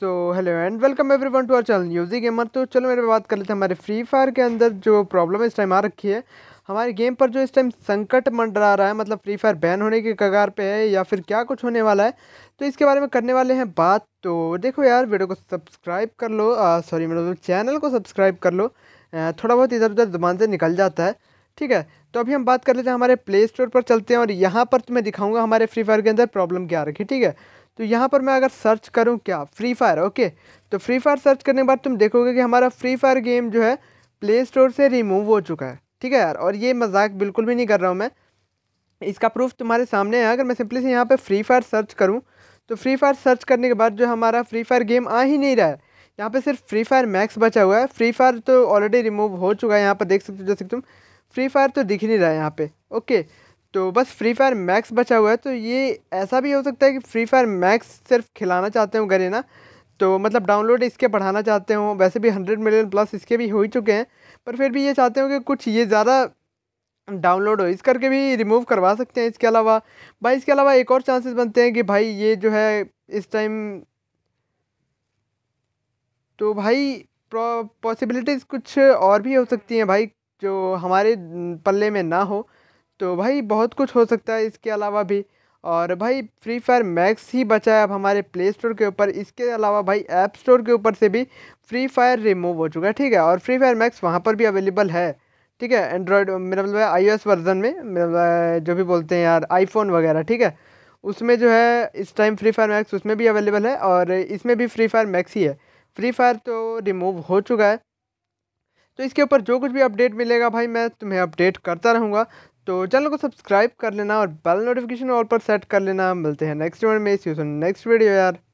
so hello and welcome everyone to our channel Newzy Gamer तो चलो मेरे बात कर लेते हैं हमारे फ्री फायर के अंदर जो प्रॉब्लम इस टाइम आ रखी है हमारे गेम पर जो इस टाइम संकट मंडरा रहा है मतलब फ्री फायर बैन होने के कगार पे है या फिर क्या कुछ होने वाला है तो इसके बारे में करने वाले हैं बात तो देखो यार वीडियो को सब्सक्राइब कर लो सॉरी मेरे चैनल को सब्सक्राइब कर लो थोड़ा बहुत इधर उधर जुबान से निकल जाता है ठीक है तो अभी हम बात कर लेते हैं हमारे प्ले स्टोर पर चलते हैं और यहाँ पर तो मैं दिखाऊंगा हमारे फ्री फायर के अंदर प्रॉब्लम क्या आ रखी ठीक है तो यहाँ पर मैं अगर सर्च करूँ क्या फ्री फायर ओके तो फ्री फायर सर्च करने के बाद तुम देखोगे कि हमारा फ्री फायर गेम जो है प्ले स्टोर से रिमूव हो चुका है ठीक है यार और ये मजाक बिल्कुल भी नहीं कर रहा हूँ मैं इसका प्रूफ तुम्हारे सामने है अगर मैं सिंपली से यहाँ पर फ्री फायर सर्च करूँ तो फ्री फायर सर्च करने के बाद जो हमारा फ्री फायर गेम आ ही नहीं रहा है यहाँ पर सिर्फ फ्री फायर मैक्स बचा हुआ है फ्री फायर तो ऑलरेडी रिमूव हो चुका है यहाँ पर देख सकते हो जैसे तुम फ्री फायर तो दिख नहीं रहा है यहाँ पर ओके तो बस फ्री फायर मैक्स बचा हुआ है तो ये ऐसा भी हो सकता है कि फ्री फायर मैक्स सिर्फ खिलाना चाहते हो घरे ना तो मतलब डाउनलोड इसके बढ़ाना चाहते हो वैसे भी हंड्रेड मिलियन प्लस इसके भी हो ही चुके हैं पर फिर भी ये चाहते हो कि कुछ ये ज़्यादा डाउनलोड हो इस करके भी रिमूव करवा सकते हैं इसके अलावा भाई इसके अलावा एक और चांसेस बनते हैं कि भाई ये जो है इस टाइम तो भाई पॉसिबिलिटीज़ कुछ और भी हो सकती हैं भाई जो हमारे पल्ले में ना हो तो भाई बहुत कुछ हो सकता है इसके अलावा भी और भाई फ्री फायर मैक्स ही बचा है अब हमारे प्ले स्टोर के ऊपर इसके अलावा भाई ऐप स्टोर के ऊपर से भी फ्री फायर रिमूव हो चुका है ठीक है और फ्री फायर मैक्स वहाँ पर भी अवेलेबल है ठीक है एंड्रॉयड मेरा मतलब आई वर्जन में मेरा मतलब जो भी बोलते हैं यार आईफोन वगैरह ठीक है उसमें जो है इस टाइम फ्री फायर मैक्स उसमें भी अवेलेबल है और इसमें भी फ्री फायर मैक्स ही है फ्री फायर तो रिमूव हो चुका है तो इसके ऊपर जो कुछ भी अपडेट मिलेगा भाई मैं तुम्हें अपडेट करता रहूँगा तो चैनल को सब्सक्राइब कर लेना और बेल नोटिफिकेशन ऑल पर सेट कर लेना मिलते हैं नेक्स्ट वीडियो में इस नेक्स्ट वीडियो यार